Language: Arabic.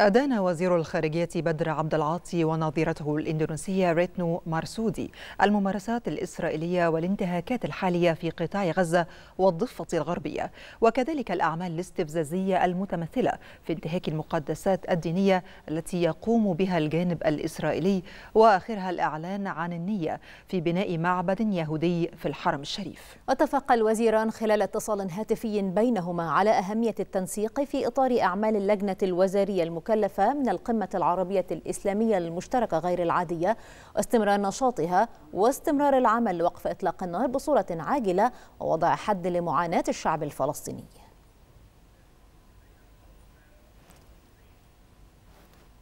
أدان وزير الخارجية بدر عبد العاطي ونظيرته الإندونيسية ريتنو مارسودي الممارسات الإسرائيلية والانتهاكات الحالية في قطاع غزة والضفة الغربية وكذلك الأعمال الاستفزازية المتمثلة في انتهاك المقدسات الدينية التي يقوم بها الجانب الإسرائيلي وآخرها الإعلان عن النية في بناء معبد يهودي في الحرم الشريف اتفق الوزيران خلال اتصال هاتفي بينهما على أهمية التنسيق في إطار أعمال اللجنة الوزارية المكلفة المكلفة من القمة العربية الإسلامية المشتركة غير العادية واستمرار نشاطها واستمرار العمل لوقف إطلاق النار بصورة عاجلة ووضع حد لمعاناة الشعب الفلسطيني